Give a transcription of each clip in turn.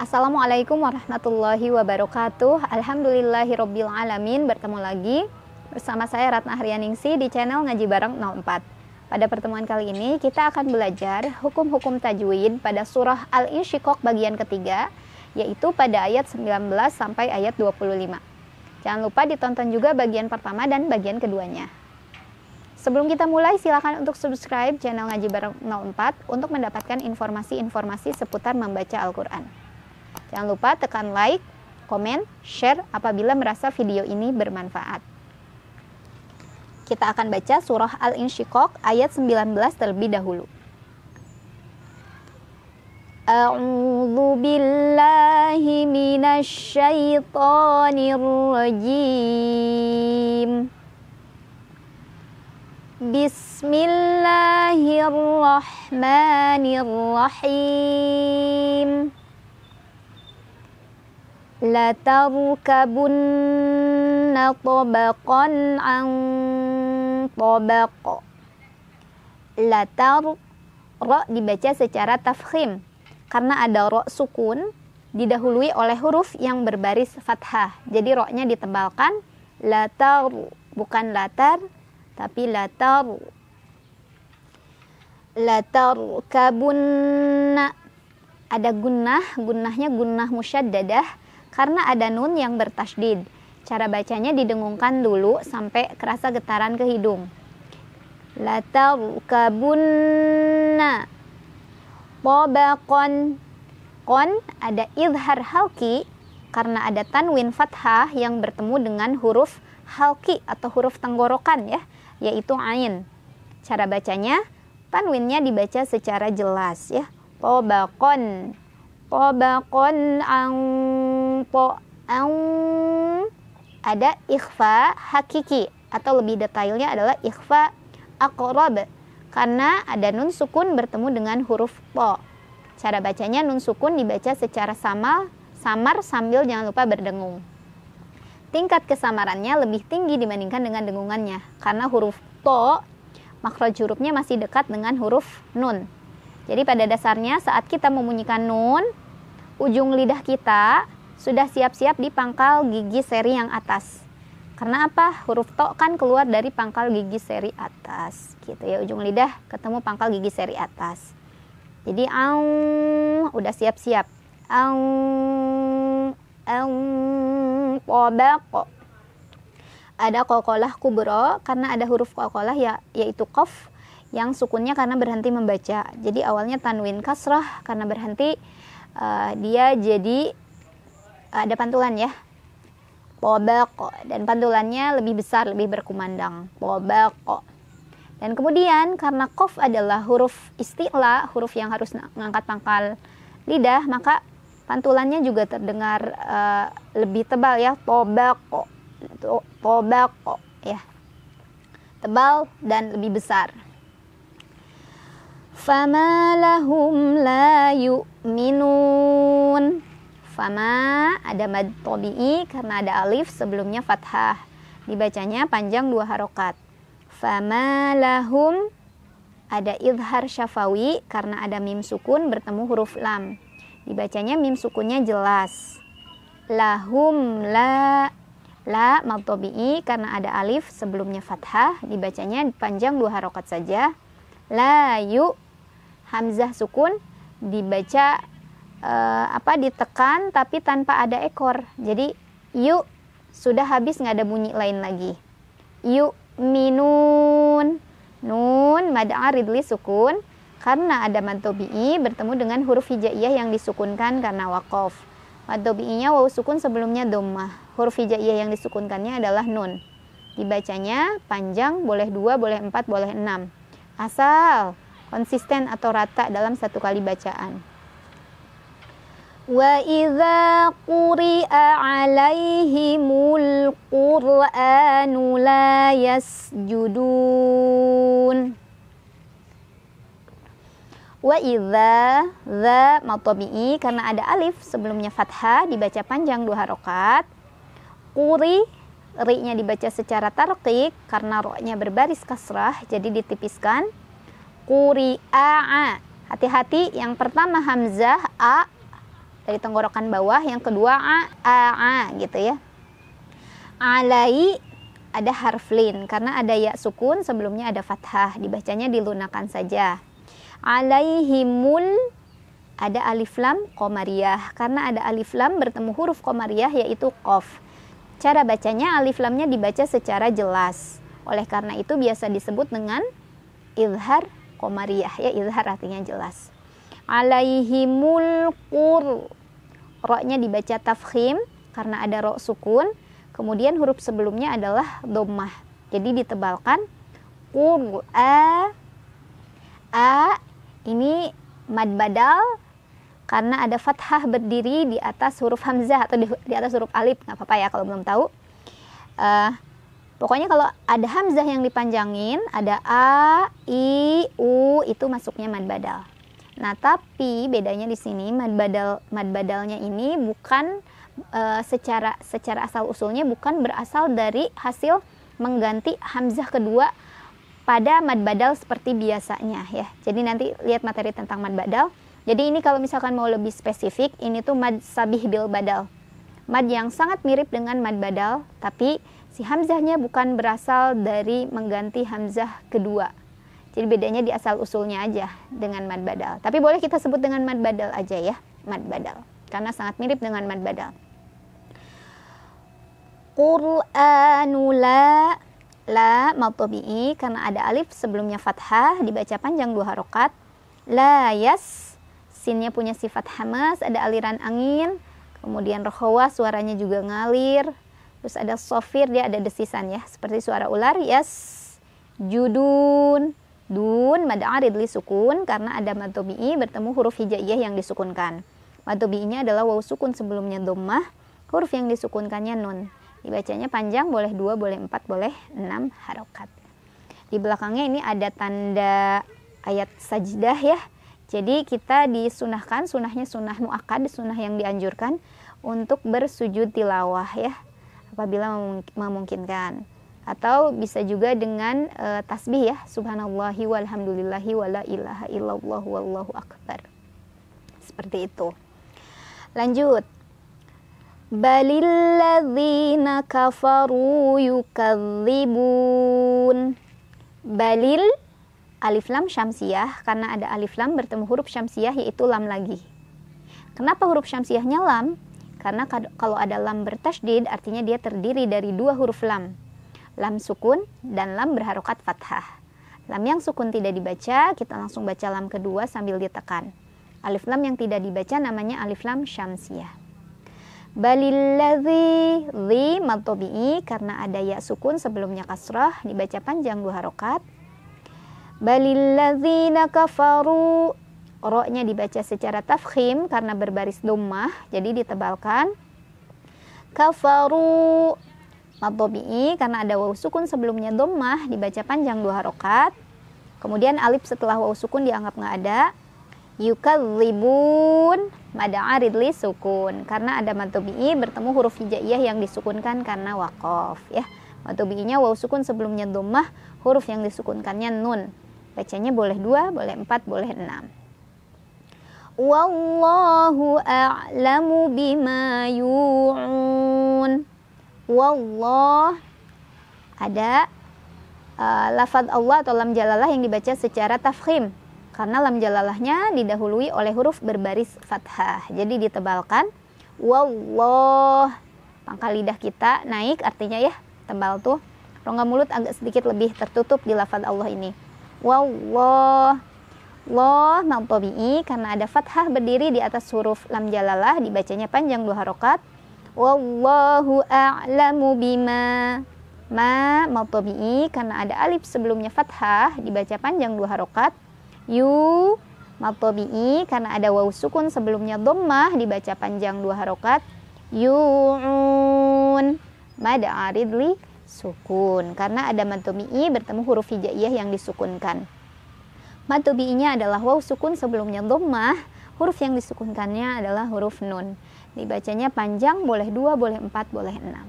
Assalamualaikum warahmatullahi wabarakatuh. Alhamdulillahirabbil Bertemu lagi bersama saya Ratna Haryaningsi di channel Ngaji Bareng 04. Pada pertemuan kali ini kita akan belajar hukum-hukum tajwid pada surah Al-Insyiqaq bagian ketiga yaitu pada ayat 19 sampai ayat 25. Jangan lupa ditonton juga bagian pertama dan bagian keduanya. Sebelum kita mulai, silakan untuk subscribe channel Ngaji Bareng 04 untuk mendapatkan informasi-informasi seputar membaca Al-Quran. Jangan lupa tekan like, komen, share apabila merasa video ini bermanfaat. Kita akan baca surah al insyikok ayat 19 terlebih dahulu. A'udzu billahi minasy shaytanir rajim. Bismillahirrahmanirrahim latarkabunna tabaqan an tabaq latar ro dibaca secara tafkhim karena ada ro sukun didahului oleh huruf yang berbaris fathah jadi ro-nya ditebalkan latar bukan latar tapi latar latar kabunna ada gunnah gunnahnya gunnah musyaddadah karena ada nun yang bertasdid. Cara bacanya didengungkan dulu sampai kerasa getaran ke hidung. Latar kabunna Tobakon Kon ada idhar halki karena ada tanwin fathah yang bertemu dengan huruf halki atau huruf tenggorokan ya, yaitu ain. Cara bacanya tanwinnya dibaca secara jelas ya. Tobakon Tobakon ang po aum ada ikhfa hakiki atau lebih detailnya adalah ikhfa akorob karena ada nun sukun bertemu dengan huruf po. Cara bacanya nun sukun dibaca secara sama samar sambil jangan lupa berdengung. Tingkat kesamarannya lebih tinggi dibandingkan dengan dengungannya karena huruf to makroj hurufnya masih dekat dengan huruf nun. Jadi pada dasarnya saat kita memunyikan nun, ujung lidah kita sudah siap-siap di pangkal gigi seri yang atas. Karena apa? Huruf to kan keluar dari pangkal gigi seri atas. Gitu ya, ujung lidah ketemu pangkal gigi seri atas. Jadi aung udah siap-siap. Aung aung kok Ada kokolah kubro karena ada huruf kokolah ya yaitu kof yang sukunnya karena berhenti membaca. Jadi awalnya tanwin kasrah karena berhenti uh, dia jadi Eh, ada pantulan ya pobako dan pantulannya lebih besar lebih berkumandang pobako dan kemudian karena kof adalah huruf istilah huruf yang harus mengangkat pangkal lidah maka pantulannya juga terdengar uh, lebih tebal ya pobako to, ya tebal dan lebih besar فما لهم لا Fama ada mad tobi'i karena ada alif sebelumnya fathah. Dibacanya panjang dua harokat. Fama lahum ada idhar syafawi karena ada mim sukun bertemu huruf lam. Dibacanya mim sukunnya jelas. Lahum la la mad tobi'i karena ada alif sebelumnya fathah. Dibacanya panjang dua harokat saja. La yu hamzah sukun dibaca uh, apa ditekan tapi tanpa ada ekor. Jadi yuk sudah habis nggak ada bunyi lain lagi. Yuk minun nun mada'a ridli sukun karena ada mantobi'i bertemu dengan huruf hijaiyah yang disukunkan karena wakof. Mad tobi'inya waw sukun sebelumnya domah Huruf hijaiyah yang disukunkannya adalah nun. Dibacanya panjang boleh dua, boleh empat, boleh enam. Asal konsisten atau rata dalam satu kali bacaan. وإذا قرئ عليهم القرآن لا يسجدون وَإِذَا ذَا مَطَبِئِ karena ada alif sebelumnya fathah dibaca panjang dua harokat kuri ri-nya dibaca secara tarqiq karena ro-nya berbaris kasrah jadi ditipiskan kuri'a hati-hati yang pertama hamzah a dari tenggorokan bawah yang kedua a a, a gitu ya alai ada harf lin karena ada ya sukun sebelumnya ada fathah dibacanya dilunakan saja alaihimul ada alif lam komariah karena ada alif lam bertemu huruf komariah yaitu kof cara bacanya alif lamnya dibaca secara jelas oleh karena itu biasa disebut dengan ilhar komariah ya izhar artinya jelas alaihimul qur roknya dibaca tafkhim karena ada rok sukun kemudian huruf sebelumnya adalah domah jadi ditebalkan qur a a ini mad badal karena ada fathah berdiri di atas huruf hamzah atau di, di atas huruf alif nggak apa-apa ya kalau belum tahu uh, pokoknya kalau ada hamzah yang dipanjangin ada a i u itu masuknya mad badal Nah, tapi bedanya di sini mad badal mad badalnya ini bukan e, secara secara asal usulnya bukan berasal dari hasil mengganti hamzah kedua pada mad badal seperti biasanya ya. Jadi nanti lihat materi tentang mad badal. Jadi ini kalau misalkan mau lebih spesifik, ini tuh mad sabih bil badal. Mad yang sangat mirip dengan mad badal, tapi si hamzahnya bukan berasal dari mengganti hamzah kedua jadi bedanya di asal usulnya aja dengan mad badal. Tapi boleh kita sebut dengan mad badal aja ya, mad badal. Karena sangat mirip dengan mad badal. Qur'anula la matobi'i karena ada alif sebelumnya fathah dibaca panjang dua harokat la yas sinnya punya sifat hamas ada aliran angin kemudian rohwa suaranya juga ngalir terus ada sofir dia ada desisan ya seperti suara ular yas judun Dun mad arid li sukun karena ada mad bertemu huruf hijaiyah yang disukunkan. Mad adalah waw sukun sebelumnya dhammah, huruf yang disukunkannya nun. Dibacanya panjang boleh dua boleh empat boleh enam harokat. Di belakangnya ini ada tanda ayat sajdah ya. Jadi kita disunahkan, sunahnya sunah muakad, sunah yang dianjurkan untuk bersujud tilawah ya apabila memungkinkan atau bisa juga dengan uh, tasbih ya subhanallahi walhamdulillahi wala ilaha illallah wallahu akbar seperti itu lanjut balilladzina kafaru yukadzibun balil alif lam syamsiah karena ada alif lam bertemu huruf syamsiah yaitu lam lagi kenapa huruf syamsiahnya lam karena kalau ada lam bertasdid artinya dia terdiri dari dua huruf lam lam sukun dan lam berharokat fathah. Lam yang sukun tidak dibaca, kita langsung baca lam kedua sambil ditekan. Alif lam yang tidak dibaca namanya alif lam syamsiah. Balilladzi zi matobi'i karena ada ya sukun sebelumnya kasrah dibaca panjang dua harokat. Balilladzina kafaru Roknya dibaca secara tafkhim karena berbaris domah, jadi ditebalkan. Kafaru Matobi'i karena ada waw sukun sebelumnya domah dibaca panjang dua harokat. Kemudian alif setelah waw sukun dianggap nggak ada. Yukadzibun mada'arid madaridli sukun karena ada matobi'i bertemu huruf hijaiyah yang disukunkan karena wakof ya. matobi'inya waw sukun sebelumnya domah huruf yang disukunkannya nun. Bacanya boleh dua, boleh empat, boleh enam. Wallahu a'lamu bima yu'un wallah ada uh, eh, lafaz Allah atau lam jalalah yang dibaca secara tafkhim karena lam jalalahnya didahului oleh huruf berbaris fathah. Jadi ditebalkan wallah pangkal lidah kita naik artinya ya tebal tuh rongga mulut agak sedikit lebih tertutup di lafaz Allah ini. Wallah Loh mautobi'i karena ada fathah berdiri di atas huruf lam jalalah dibacanya panjang dua harokat wallahu a'lamu bima ma mautobi'i karena ada alif sebelumnya fathah dibaca panjang dua harokat yu mautobi'i karena ada waw sukun sebelumnya dommah dibaca panjang dua harokat yu'un mad aridli sukun karena ada matobi'i bertemu huruf hijaiyah yang disukunkan matobi'inya adalah waw sukun sebelumnya dommah huruf yang disukunkannya adalah huruf nun. Dibacanya panjang, boleh dua, boleh empat, boleh enam.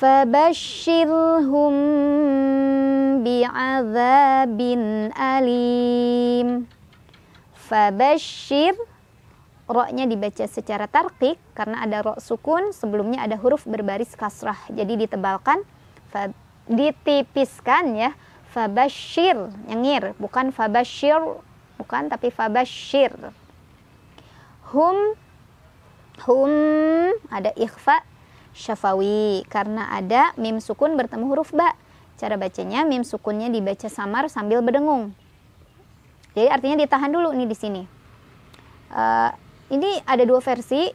Fabashirhum bi'adzabin alim. Fabashir Roknya dibaca secara tarkik karena ada rok sukun sebelumnya ada huruf berbaris kasrah jadi ditebalkan ditipiskan ya fabashir nyengir bukan fabashir bukan tapi fabashir hum hum ada ikhfa syafawi karena ada mim sukun bertemu huruf ba cara bacanya mim sukunnya dibaca samar sambil berdengung jadi artinya ditahan dulu nih di sini uh, ini ada dua versi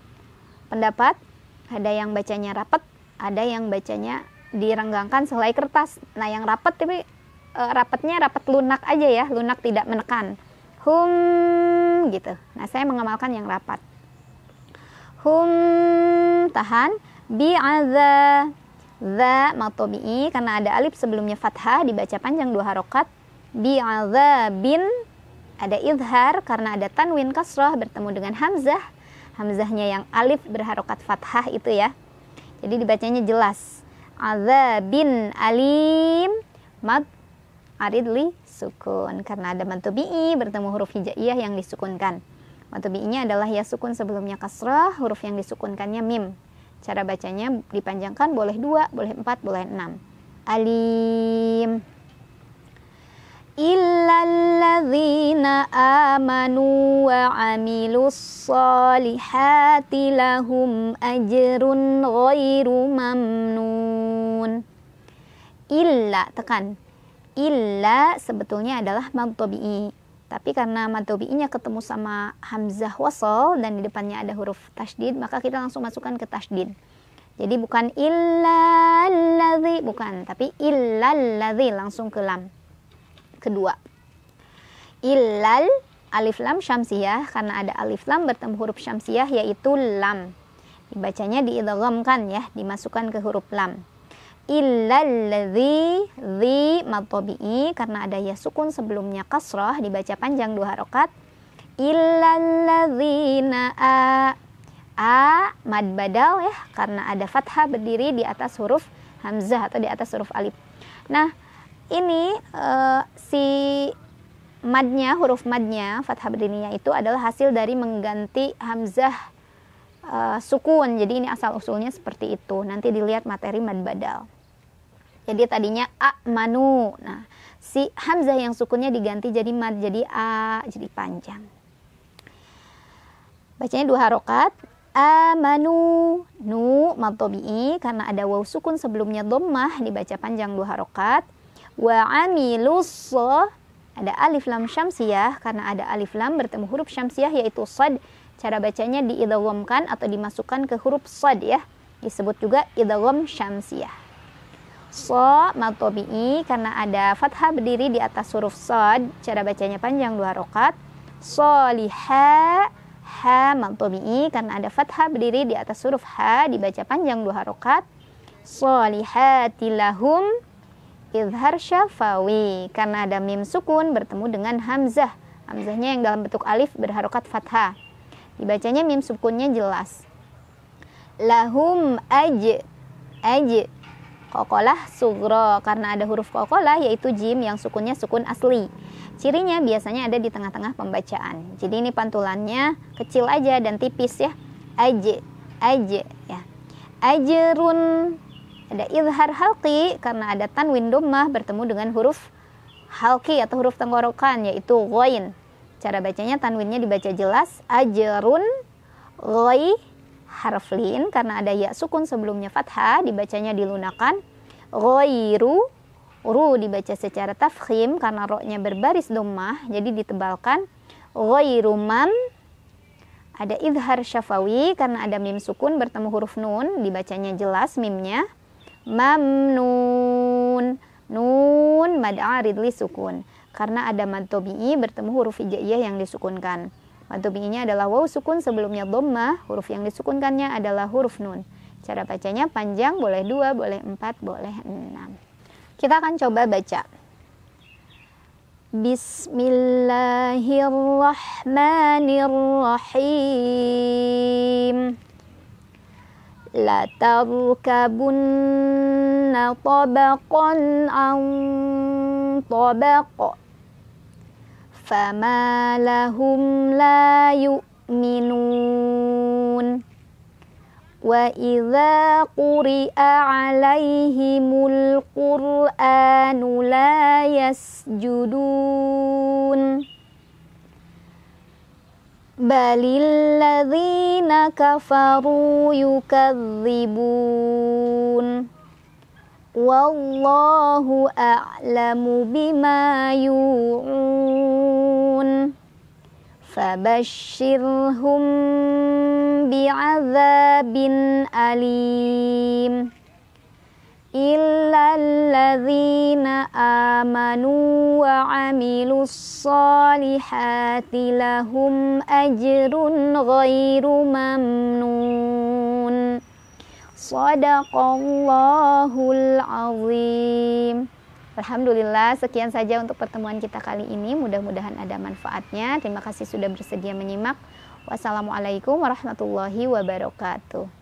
pendapat ada yang bacanya rapat ada yang bacanya direnggangkan selai kertas nah yang rapat tapi uh, eh, rapat lunak aja ya lunak tidak menekan hum gitu. Nah, saya mengamalkan yang rapat. Hum tahan bi adza za matobi'i karena ada alif sebelumnya fathah dibaca panjang dua harokat bi bin ada idhar karena ada tanwin kasroh bertemu dengan hamzah hamzahnya yang alif berharokat fathah itu ya jadi dibacanya jelas bin alim mat aridli sukun karena ada matubi'i bertemu huruf hijaiyah yang disukunkan. Matubi'inya adalah ya sukun sebelumnya kasrah, huruf yang disukunkannya mim. Cara bacanya dipanjangkan boleh dua, boleh empat, boleh enam. Alim illalladzina amanu wa amilus solihati lahum ajrun ghairu mamnun illa tekan illa sebetulnya adalah mantobi'i. Tapi karena mantobi'inya ketemu sama hamzah wasol dan di depannya ada huruf tasdid, maka kita langsung masukkan ke tasdid. Jadi bukan ladhi, bukan, tapi ladhi, langsung ke lam. Kedua. Illal alif lam syamsiyah karena ada alif lam bertemu huruf syamsiyah yaitu lam. Dibacanya diidghamkan ya, dimasukkan ke huruf lam illalladzi dzi matobi'i karena ada ya sukun sebelumnya kasroh dibaca panjang dua harokat illalladzina a a mad badal ya karena ada fathah berdiri di atas huruf hamzah atau di atas huruf alif nah ini uh, si madnya huruf madnya fathah berdirinya itu adalah hasil dari mengganti hamzah uh, sukun jadi ini asal usulnya seperti itu nanti dilihat materi mad badal jadi tadinya a manu, Nah, si hamzah yang sukunnya diganti jadi mad jadi a jadi panjang. Bacanya dua harokat. Amanu nu matobi'i karena ada waw sukun sebelumnya dommah dibaca panjang dua harokat. Wa amilus ada alif lam syamsiyah karena ada alif lam bertemu huruf syamsiyah yaitu sad cara bacanya diidawamkan atau dimasukkan ke huruf sad ya disebut juga idawam syamsiyah so matobi'i karena ada fathah berdiri di atas huruf sod cara bacanya panjang dua rokat liha, ha matobi'i karena ada fathah berdiri di atas huruf ha dibaca panjang dua rokat tilahum, idhar syafawi karena ada mim sukun bertemu dengan hamzah hamzahnya yang dalam bentuk alif berharokat fathah dibacanya mim sukunnya jelas lahum aj aj Kokolah sugro karena ada huruf kokolah yaitu jim yang sukunnya sukun asli. Cirinya biasanya ada di tengah-tengah pembacaan. Jadi ini pantulannya kecil aja dan tipis ya. aje aje ya. ajerun ada ilhar halki karena ada tanwin domah bertemu dengan huruf halki atau huruf tenggorokan yaitu goin Cara bacanya tanwinnya dibaca jelas ajerun ghai harflin karena ada ya sukun sebelumnya fathah dibacanya dilunakan ghairu ru dibaca secara tafkhim karena roknya berbaris domah jadi ditebalkan royruman ada idhar syafawi karena ada mim sukun bertemu huruf nun dibacanya jelas mimnya mamnun nun mad sukun karena ada mad bertemu huruf ija'iyah yang disukunkan Matobi'inya adalah waw sukun sebelumnya dhamma, huruf yang disukunkannya adalah huruf nun. Cara bacanya panjang, boleh dua, boleh empat, boleh enam. Kita akan coba baca. Bismillahirrahmanirrahim. La tarkabunna an فما لهم لا يؤمنون وإذا قرئ عليهم القرآن لا يسجدون بل الذين كفروا يكذبون والله أعلم بما يوعون فبشرهم بعذاب أليم إلا الذين آمنوا وعملوا الصالحات لهم أجر غير ممنون Sadaqallahul azim. Alhamdulillah, sekian saja untuk pertemuan kita kali ini. Mudah-mudahan ada manfaatnya. Terima kasih sudah bersedia menyimak. Wassalamualaikum warahmatullahi wabarakatuh.